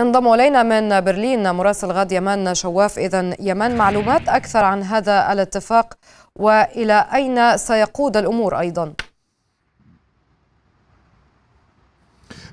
انضم الينا من برلين مراسل غاد يمان شواف اذا يمان معلومات اكثر عن هذا الاتفاق والى اين سيقود الامور ايضا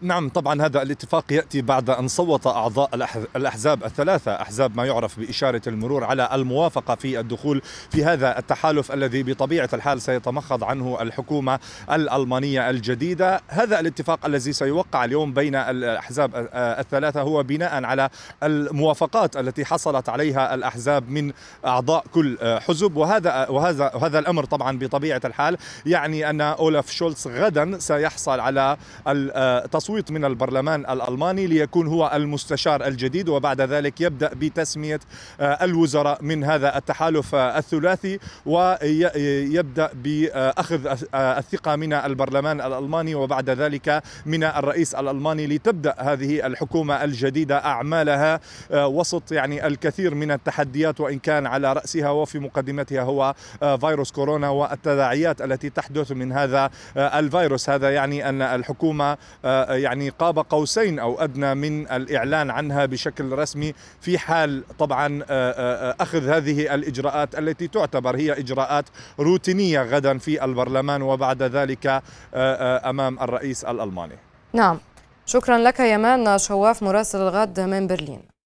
نعم طبعا هذا الاتفاق يأتي بعد أن صوت أعضاء الأحزاب الثلاثة أحزاب ما يعرف بإشارة المرور على الموافقة في الدخول في هذا التحالف الذي بطبيعة الحال سيتمخض عنه الحكومة الألمانية الجديدة هذا الاتفاق الذي سيوقع اليوم بين الأحزاب الثلاثة هو بناء على الموافقات التي حصلت عليها الأحزاب من أعضاء كل حزب وهذا وهذا وهذا الأمر طبعا بطبيعة الحال يعني أن أولف شولتس غدا سيحصل على التصويت التصويت من البرلمان الألماني ليكون هو المستشار الجديد وبعد ذلك يبدأ بتسمية آه، الوزراء من هذا التحالف آه، الثلاثي ويبدأ بأخذ آه، الثقة من البرلمان الألماني وبعد ذلك من الرئيس الألماني لتبدأ هذه الحكومة الجديدة أعمالها وسط يعني الكثير من التحديات وإن كان على رأسها وفي مقدمتها هو فيروس كورونا والتداعيات التي تحدث من هذا الفيروس هذا يعني أن الحكومة يعني قاب قوسين أو أدنى من الإعلان عنها بشكل رسمي في حال طبعا آه، آه، أخذ هذه الإجراءات التي تعتبر هي إجراءات روتينية غدا في البرلمان وبعد ذلك آه، أمام الرئيس الألماني نعم شكرا لك يمان شواف مراسل الغد من برلين